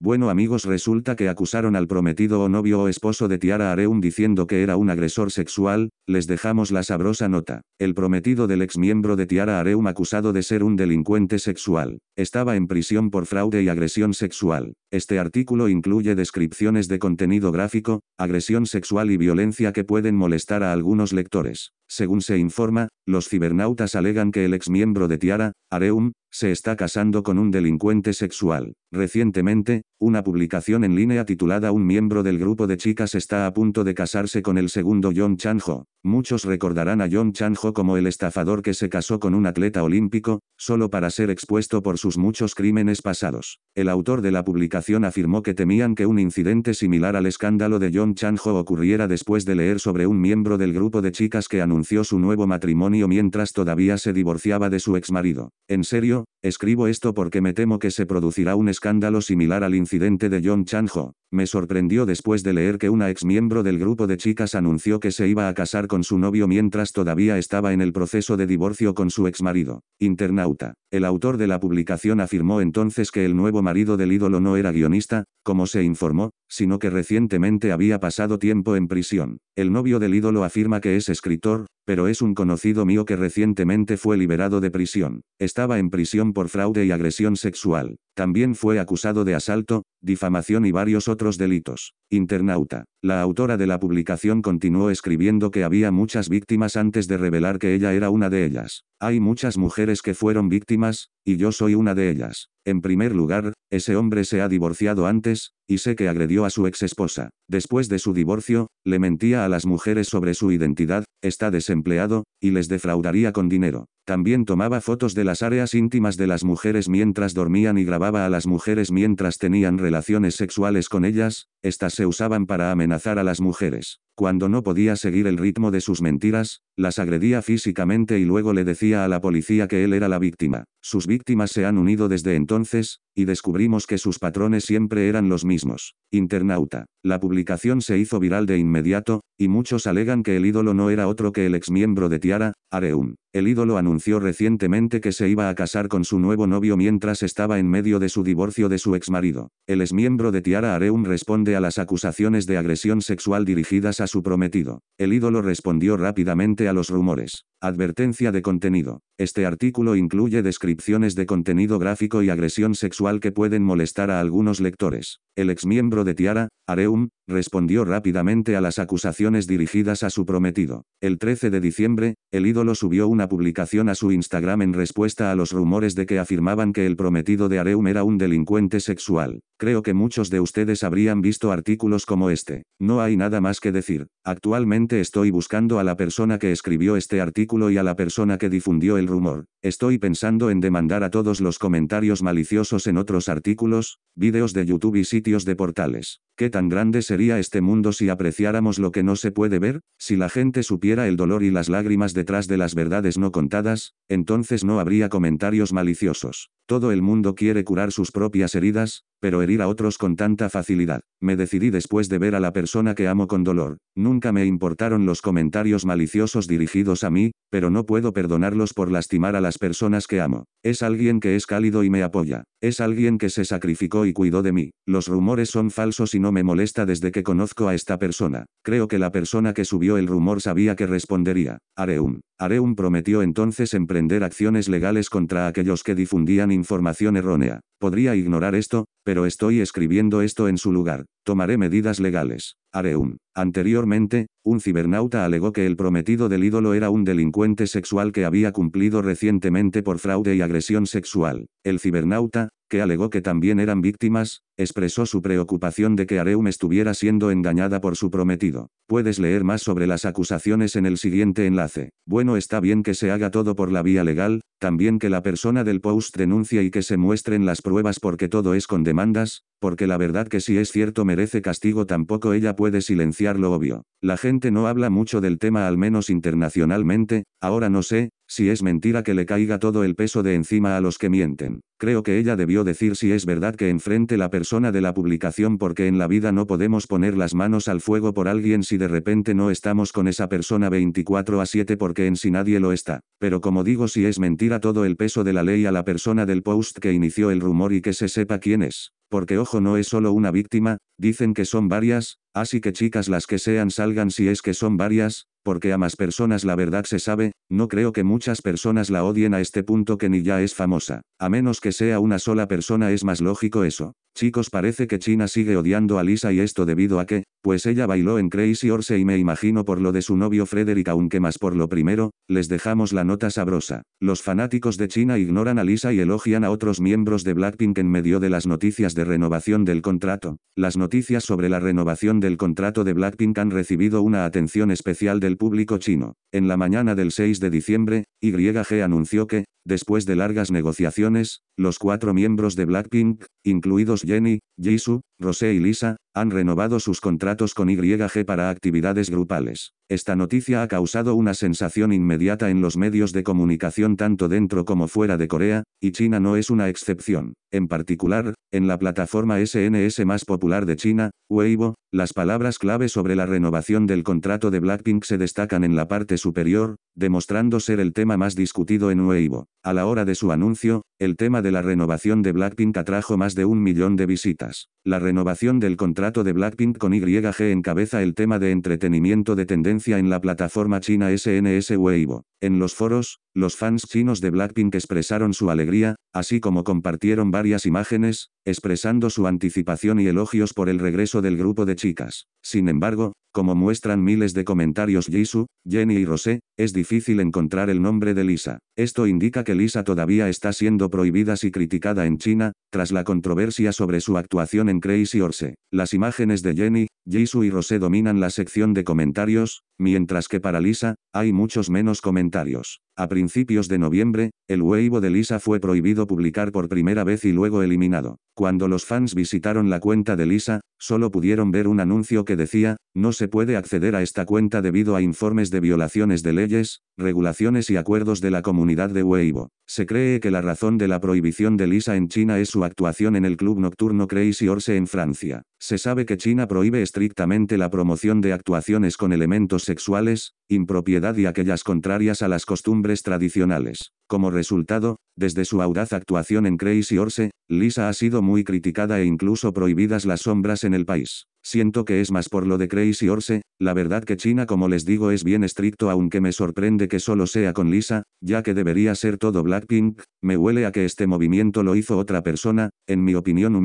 Bueno amigos resulta que acusaron al prometido o novio o esposo de Tiara Areum diciendo que era un agresor sexual, les dejamos la sabrosa nota. El prometido del ex miembro de Tiara Areum acusado de ser un delincuente sexual. Estaba en prisión por fraude y agresión sexual. Este artículo incluye descripciones de contenido gráfico, agresión sexual y violencia que pueden molestar a algunos lectores. Según se informa, los cibernautas alegan que el ex miembro de Tiara, Areum, se está casando con un delincuente sexual. Recientemente, una publicación en línea titulada Un miembro del grupo de chicas está a punto de casarse con el segundo John Chanjo. Muchos recordarán a John Chanjo como el estafador que se casó con un atleta olímpico, solo para ser expuesto por sus muchos crímenes pasados. El autor de la publicación afirmó que temían que un incidente similar al escándalo de John Chanjo ocurriera después de leer sobre un miembro del grupo de chicas que anunció su nuevo matrimonio mientras todavía se divorciaba de su exmarido. En serio, escribo esto porque me temo que se producirá un escándalo similar al incidente de John Chanjo. Me sorprendió después de leer que una ex miembro del grupo de chicas anunció que se iba a casar con su novio mientras todavía estaba en el proceso de divorcio con su ex marido. Internauta. El autor de la publicación afirmó entonces que el nuevo marido del ídolo no era guionista, como se informó, sino que recientemente había pasado tiempo en prisión. El novio del ídolo afirma que es escritor, pero es un conocido mío que recientemente fue liberado de prisión. Estaba en prisión por fraude y agresión sexual. También fue acusado de asalto, difamación y varios otros delitos. Internauta. La autora de la publicación continuó escribiendo que había muchas víctimas antes de revelar que ella era una de ellas. Hay muchas mujeres que fueron víctimas, y yo soy una de ellas. En primer lugar, ese hombre se ha divorciado antes, y sé que agredió a su exesposa. Después de su divorcio, le mentía a las mujeres sobre su identidad, está desempleado, y les defraudaría con dinero. También tomaba fotos de las áreas íntimas de las mujeres mientras dormían y grababa a las mujeres mientras tenían relaciones sexuales con ellas, estas se usaban para amenazar a las mujeres. Cuando no podía seguir el ritmo de sus mentiras, las agredía físicamente y luego le decía a la policía que él era la víctima. Sus víctimas se han unido desde entonces, y descubrimos que sus patrones siempre eran los mismos. Internauta. La publicación se hizo viral de inmediato, y muchos alegan que el ídolo no era otro que el exmiembro de Tiara, Areum. El ídolo anunció recientemente que se iba a casar con su nuevo novio mientras estaba en medio de su divorcio de su exmarido. El exmiembro de Tiara Areum responde a las acusaciones de agresión sexual dirigidas a su prometido. El ídolo respondió rápidamente a los rumores. Advertencia de contenido. Este artículo incluye descripciones de contenido gráfico y agresión sexual que pueden molestar a algunos lectores. El exmiembro de Tiara, Areum, respondió rápidamente a las acusaciones dirigidas a su prometido. El 13 de diciembre, el ídolo subió un una publicación a su Instagram en respuesta a los rumores de que afirmaban que el prometido de Areum era un delincuente sexual. Creo que muchos de ustedes habrían visto artículos como este. No hay nada más que decir. Actualmente estoy buscando a la persona que escribió este artículo y a la persona que difundió el rumor. Estoy pensando en demandar a todos los comentarios maliciosos en otros artículos, vídeos de YouTube y sitios de portales. ¿Qué tan grande sería este mundo si apreciáramos lo que no se puede ver? Si la gente supiera el dolor y las lágrimas detrás de las verdades no contadas, entonces no habría comentarios maliciosos. Todo el mundo quiere curar sus propias heridas, pero herir a otros con tanta facilidad. Me decidí después de ver a la persona que amo con dolor. Nunca me importaron los comentarios maliciosos dirigidos a mí, pero no puedo perdonarlos por lastimar a las personas que amo. Es alguien que es cálido y me apoya. Es alguien que se sacrificó y cuidó de mí. Los rumores son falsos y no me molesta desde que conozco a esta persona. Creo que la persona que subió el rumor sabía que respondería. Haré Areum prometió entonces emprender acciones legales contra aquellos que difundían información errónea. Podría ignorar esto, pero estoy escribiendo esto en su lugar. Tomaré medidas legales. Areum. Anteriormente, un cibernauta alegó que el prometido del ídolo era un delincuente sexual que había cumplido recientemente por fraude y agresión sexual. El cibernauta, que alegó que también eran víctimas, expresó su preocupación de que Areum estuviera siendo engañada por su prometido. Puedes leer más sobre las acusaciones en el siguiente enlace. Bueno está bien que se haga todo por la vía legal, también que la persona del post renuncie y que se muestren las pruebas porque todo es con demandas, porque la verdad que si es cierto merece castigo tampoco ella puede silenciar lo obvio. La gente no habla mucho del tema al menos internacionalmente, ahora no sé, si es mentira que le caiga todo el peso de encima a los que mienten. Creo que ella debió decir si es verdad que enfrente la persona de la publicación porque en la vida no podemos poner las manos al fuego por alguien si de repente no estamos con esa persona 24 a 7 porque en sí nadie lo está. Pero como digo si es mentira todo el peso de la ley a la persona del post que inició el rumor y que se sepa quién es. Porque ojo no es solo una víctima, dicen que son varias, así que chicas las que sean salgan si es que son varias, porque a más personas la verdad se sabe, no creo que muchas personas la odien a este punto que ni ya es famosa. A menos que sea una sola persona es más lógico eso. Chicos parece que China sigue odiando a Lisa y esto debido a que, pues ella bailó en Crazy Horse y me imagino por lo de su novio Frederick aunque más por lo primero, les dejamos la nota sabrosa. Los fanáticos de China ignoran a Lisa y elogian a otros miembros de Blackpink en medio de las noticias de renovación del contrato. Las noticias sobre la renovación del contrato de Blackpink han recibido una atención especial del público chino. En la mañana del 6 de diciembre, YG anunció que, después de largas negociaciones, los cuatro miembros de Blackpink, incluidos Jenny, Jisoo, Rosé y Lisa, han renovado sus contratos con YG para actividades grupales. Esta noticia ha causado una sensación inmediata en los medios de comunicación tanto dentro como fuera de Corea, y China no es una excepción. En particular, en la plataforma SNS más popular de China, Weibo, las palabras clave sobre la renovación del contrato de Blackpink se destacan en la parte superior, demostrando ser el tema más discutido en Weibo. A la hora de su anuncio, el tema de la renovación de Blackpink atrajo más de un millón de visitas. La renovación del contrato de Blackpink con YG encabeza el tema de entretenimiento de tendencia en la plataforma china SNS Weibo. En los foros, los fans chinos de Blackpink expresaron su alegría, así como compartieron varias imágenes, expresando su anticipación y elogios por el regreso del grupo de chicas. Sin embargo, como muestran miles de comentarios Jisoo, Jenny y Rosé, es difícil encontrar el nombre de Lisa. Esto indica que Lisa todavía está siendo prohibida y criticada en China, tras la controversia sobre su actuación en Crazy Orse. Las imágenes de Jenny, Jisoo y Rosé dominan la sección de comentarios, Mientras que para Lisa, hay muchos menos comentarios. A principios de noviembre, el huevo de Lisa fue prohibido publicar por primera vez y luego eliminado. Cuando los fans visitaron la cuenta de Lisa, solo pudieron ver un anuncio que decía, no se puede acceder a esta cuenta debido a informes de violaciones de leyes, regulaciones y acuerdos de la comunidad de Weibo. Se cree que la razón de la prohibición de Lisa en China es su actuación en el club nocturno Crazy Horse en Francia. Se sabe que China prohíbe estrictamente la promoción de actuaciones con elementos sexuales, impropiedad y aquellas contrarias a las costumbres tradicionales. Como resultado, desde su audaz actuación en Crazy Horse, Lisa ha sido muy criticada e incluso prohibidas las sombras en el país. Siento que es más por lo de Crazy Orse, la verdad que China como les digo es bien estricto aunque me sorprende que solo sea con Lisa, ya que debería ser todo Blackpink, me huele a que este movimiento lo hizo otra persona, en mi opinión un